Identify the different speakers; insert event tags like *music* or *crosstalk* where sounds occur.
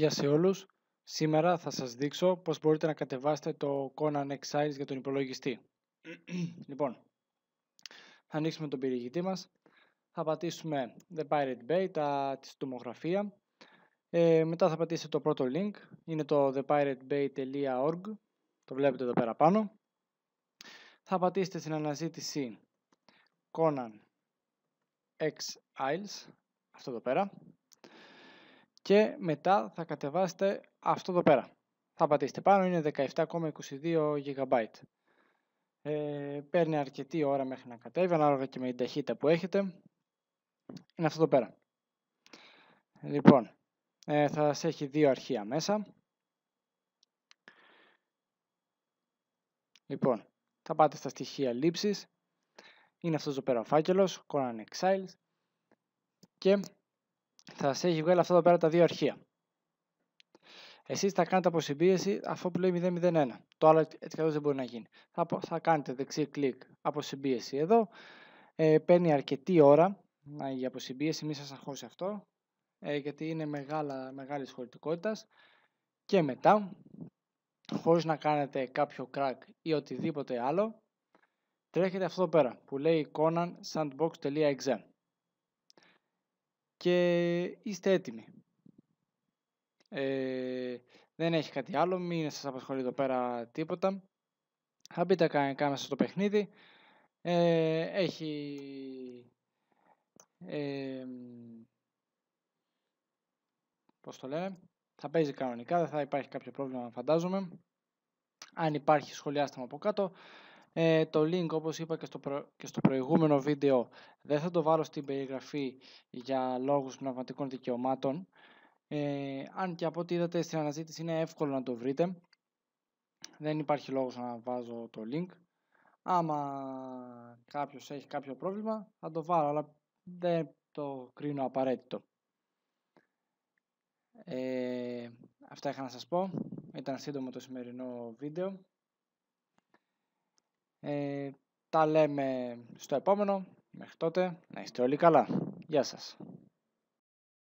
Speaker 1: Γεια σε όλους. Σήμερα θα σας δείξω πώς μπορείτε να κατεβάσετε το Conan Exiles για τον υπολογιστή. *clears throat* λοιπόν, θα ανοίξουμε τον περιηγητή μας. Θα πατήσουμε The Pirate Bay, τα, της τομογραφία. Ε, μετά θα πατήσετε το πρώτο link. Είναι το thepiratebay.org. Το βλέπετε εδώ πέρα πάνω. Θα πατήσετε στην αναζήτηση Conan Exiles. Αυτό εδώ πέρα και μετά θα κατεβάσετε αυτό εδώ πέρα. Θα πατήσετε πάνω, είναι 17,22 GB. Ε, παίρνει αρκετή ώρα μέχρι να κατέβει, ανάλογα και με την ταχύτητα που έχετε. Είναι αυτό εδώ πέρα. Λοιπόν, ε, θα σας έχει δύο αρχεία μέσα. Λοιπόν, θα πάτε στα στοιχεία λήψης. Είναι αυτός εδώ πέρα ο φάκελος, Conan Exiles. Και θα σε έχει βγάλει αυτά εδώ πέρα τα δύο αρχεία. Εσείς θα κάνετε αποσυμπίεση αφού που λέει 001. Το άλλο έτσι δεν μπορεί να γίνει. Θα, θα κάνετε δεξί κλικ αποσυμπίεση εδώ. Ε, παίρνει αρκετή ώρα να, η αποσυμπίεση, μην σας αγχώσει αυτό. Ε, γιατί είναι μεγάλη μεγάλης Και μετά, χωρίς να κάνετε κάποιο crack ή οτιδήποτε άλλο, τρέχετε αυτό εδώ πέρα που λέει εικόνα sandbox.exe και είστε έτοιμοι. Ε, δεν έχει κάτι άλλο, μην σας απασχολεί εδώ πέρα τίποτα. Θα μπείτε στο παιχνίδι. Ε, έχει... Ε, πώς το λέμε... θα παίζει κανονικά, δεν θα υπάρχει κάποιο πρόβλημα φαντάζομαι. Αν υπάρχει σχολιάστε μου από κάτω. Ε, το link όπως είπα και στο, και προηγούμενο βίντεο δεν θα το βάλω στην περιγραφή για λόγους πνευματικών δικαιωμάτων. Ε, αν και από ό,τι είδατε στην αναζήτηση είναι εύκολο να το βρείτε. Δεν υπάρχει λόγος να βάζω το link. Άμα κάποιος έχει κάποιο πρόβλημα θα το βάλω, αλλά δεν το κρίνω απαραίτητο. Ε, αυτά είχα να σας πω. Ήταν σύντομο το σημερινό βίντεο. Ε, τα λέμε στο επόμενο. Μέχρι τότε να είστε όλοι καλά. Γεια σας.